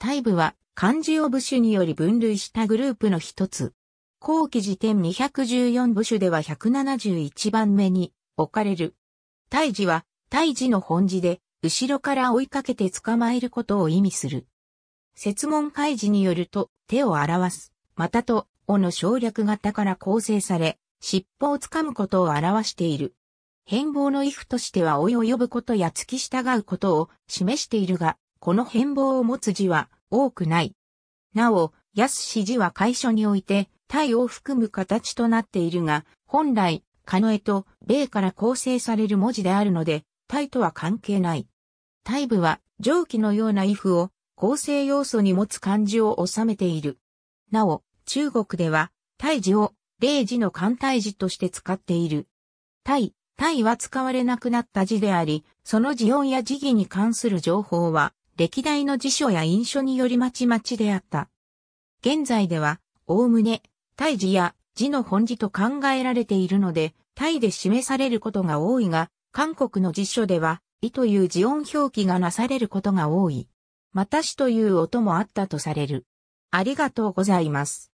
大部は漢字を部首により分類したグループの一つ。後期辞典214部首では171番目に置かれる。胎字は胎字の本字で後ろから追いかけて捕まえることを意味する。説問開示によると手を表す、またと、尾の省略型から構成され、尻尾を掴むことを表している。変貌の意図としては追い及ぶことや突き従うことを示しているが、この変貌を持つ字は多くない。なお、安氏字は会所において、体を含む形となっているが、本来、カノエと米から構成される文字であるので、体とは関係ない。体部は蒸気のような衣服を構成要素に持つ漢字を収めている。なお、中国では、体字を、霊字の簡体字として使っている。体、体は使われなくなった字であり、その字音や字義に関する情報は、歴代の辞書や印書によりまちまちであった。現在では、おおむね、タイ字や字の本字と考えられているので、タイで示されることが多いが、韓国の辞書では、イという字音表記がなされることが多い。またしという音もあったとされる。ありがとうございます。